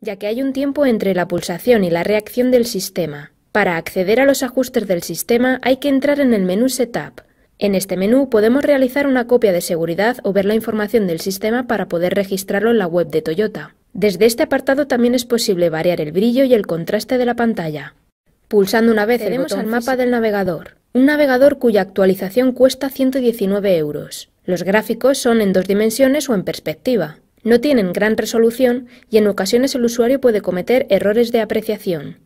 ya que hay un tiempo entre la pulsación y la reacción del sistema. Para acceder a los ajustes del sistema hay que entrar en el menú Setup. En este menú podemos realizar una copia de seguridad o ver la información del sistema para poder registrarlo en la web de Toyota. Desde este apartado también es posible variar el brillo y el contraste de la pantalla. Pulsando una vez tenemos al mapa del navegador, un navegador cuya actualización cuesta 119 euros. Los gráficos son en dos dimensiones o en perspectiva no tienen gran resolución y en ocasiones el usuario puede cometer errores de apreciación.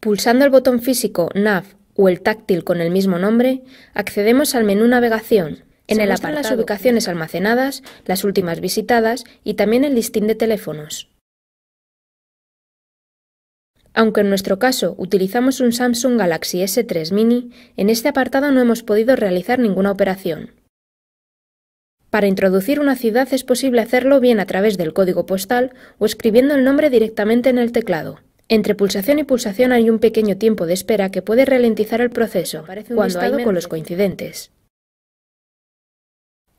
Pulsando el botón físico Nav o el táctil con el mismo nombre, accedemos al menú Navegación. En el apartado las ubicaciones almacenadas, las últimas visitadas y también el listín de teléfonos. Aunque en nuestro caso utilizamos un Samsung Galaxy S3 Mini, en este apartado no hemos podido realizar ninguna operación. Para introducir una ciudad es posible hacerlo bien a través del código postal o escribiendo el nombre directamente en el teclado. Entre pulsación y pulsación hay un pequeño tiempo de espera que puede ralentizar el proceso cuando hay con los coincidentes.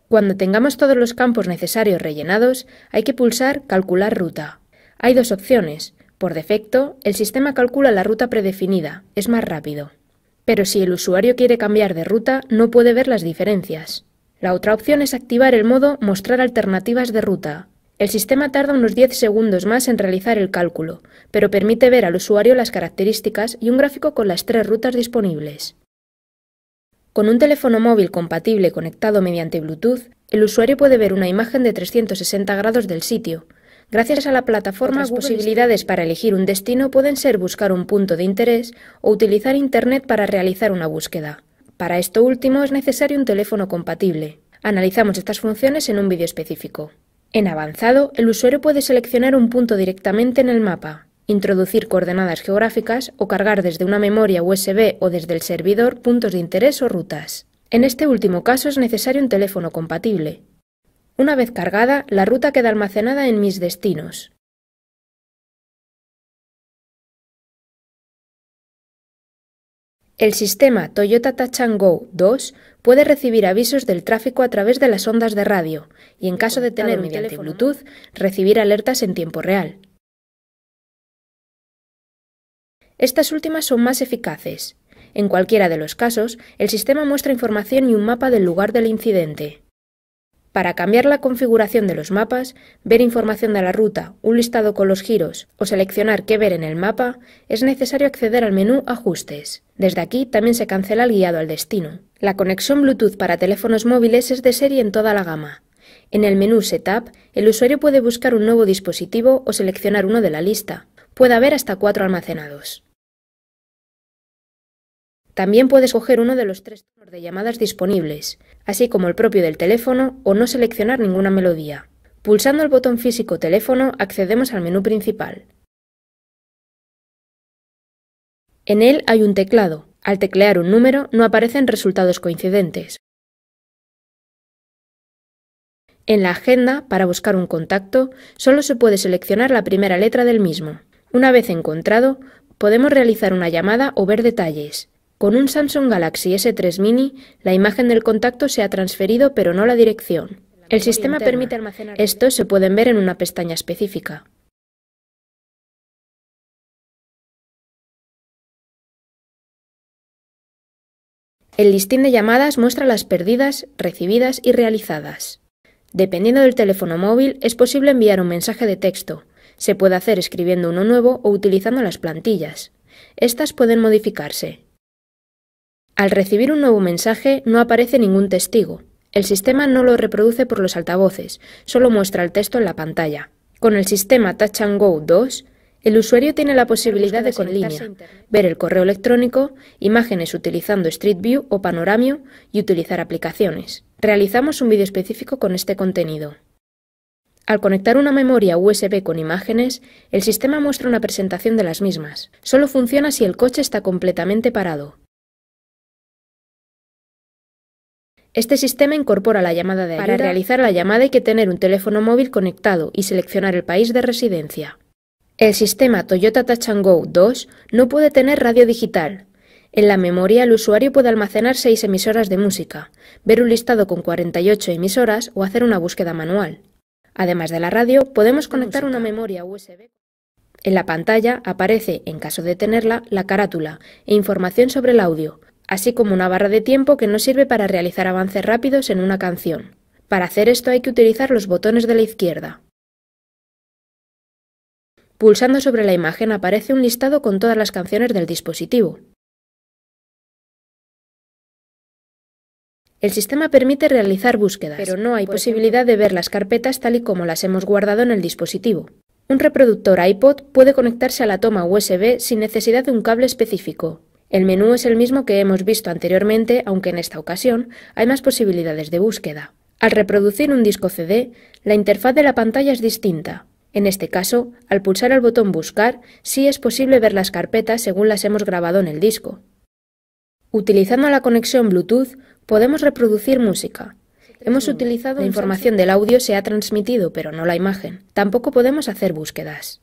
Cuando tengamos todos los campos necesarios rellenados, hay que pulsar Calcular ruta. Hay dos opciones. Por defecto, el sistema calcula la ruta predefinida, es más rápido. Pero si el usuario quiere cambiar de ruta, no puede ver las diferencias. La otra opción es activar el modo Mostrar alternativas de ruta. El sistema tarda unos 10 segundos más en realizar el cálculo, pero permite ver al usuario las características y un gráfico con las tres rutas disponibles. Con un teléfono móvil compatible conectado mediante Bluetooth, el usuario puede ver una imagen de 360 grados del sitio. Gracias a la plataforma, las posibilidades para elegir un destino pueden ser buscar un punto de interés o utilizar Internet para realizar una búsqueda. Para esto último es necesario un teléfono compatible. Analizamos estas funciones en un vídeo específico. En avanzado, el usuario puede seleccionar un punto directamente en el mapa, introducir coordenadas geográficas o cargar desde una memoria USB o desde el servidor puntos de interés o rutas. En este último caso es necesario un teléfono compatible. Una vez cargada, la ruta queda almacenada en Mis destinos. El sistema Toyota Touch Go 2 puede recibir avisos del tráfico a través de las ondas de radio y, en caso de tener mediante Bluetooth, recibir alertas en tiempo real. Estas últimas son más eficaces. En cualquiera de los casos, el sistema muestra información y un mapa del lugar del incidente. Para cambiar la configuración de los mapas, ver información de la ruta, un listado con los giros o seleccionar qué ver en el mapa, es necesario acceder al menú Ajustes. Desde aquí también se cancela el guiado al destino. La conexión Bluetooth para teléfonos móviles es de serie en toda la gama. En el menú Setup, el usuario puede buscar un nuevo dispositivo o seleccionar uno de la lista. Puede haber hasta cuatro almacenados. También puedes coger uno de los tres tonos de llamadas disponibles, así como el propio del teléfono o no seleccionar ninguna melodía. Pulsando el botón físico teléfono accedemos al menú principal. En él hay un teclado. Al teclear un número no aparecen resultados coincidentes. En la agenda, para buscar un contacto, solo se puede seleccionar la primera letra del mismo. Una vez encontrado, podemos realizar una llamada o ver detalles. Con un Samsung Galaxy S3 Mini, la imagen del contacto se ha transferido pero no la dirección. El sistema permite almacenar. Estos se pueden ver en una pestaña específica. El listín de llamadas muestra las perdidas, recibidas y realizadas. Dependiendo del teléfono móvil, es posible enviar un mensaje de texto. Se puede hacer escribiendo uno nuevo o utilizando las plantillas. Estas pueden modificarse. Al recibir un nuevo mensaje no aparece ningún testigo. El sistema no lo reproduce por los altavoces, solo muestra el texto en la pantalla. Con el sistema Touch and Go 2, el usuario tiene la posibilidad de con línea, ver el correo electrónico, imágenes utilizando Street View o Panoramio y utilizar aplicaciones. Realizamos un vídeo específico con este contenido. Al conectar una memoria USB con imágenes, el sistema muestra una presentación de las mismas. Solo funciona si el coche está completamente parado. Este sistema incorpora la llamada de Para realizar la llamada hay que tener un teléfono móvil conectado y seleccionar el país de residencia. El sistema Toyota Touch and Go 2 no puede tener radio digital. En la memoria el usuario puede almacenar seis emisoras de música, ver un listado con 48 emisoras o hacer una búsqueda manual. Además de la radio, podemos conectar una memoria USB. En la pantalla aparece, en caso de tenerla, la carátula e información sobre el audio, así como una barra de tiempo que no sirve para realizar avances rápidos en una canción. Para hacer esto hay que utilizar los botones de la izquierda. Pulsando sobre la imagen aparece un listado con todas las canciones del dispositivo. El sistema permite realizar búsquedas, pero no hay posibilidad de ver las carpetas tal y como las hemos guardado en el dispositivo. Un reproductor iPod puede conectarse a la toma USB sin necesidad de un cable específico, el menú es el mismo que hemos visto anteriormente, aunque en esta ocasión hay más posibilidades de búsqueda. Al reproducir un disco CD, la interfaz de la pantalla es distinta. En este caso, al pulsar el botón Buscar, sí es posible ver las carpetas según las hemos grabado en el disco. Utilizando la conexión Bluetooth, podemos reproducir música. Hemos utilizado la información del audio se ha transmitido, pero no la imagen. Tampoco podemos hacer búsquedas.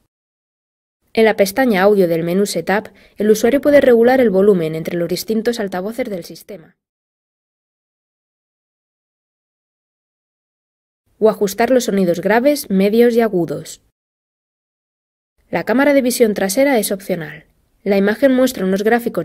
En la pestaña Audio del menú Setup, el usuario puede regular el volumen entre los distintos altavoces del sistema o ajustar los sonidos graves, medios y agudos. La cámara de visión trasera es opcional. La imagen muestra unos gráficos de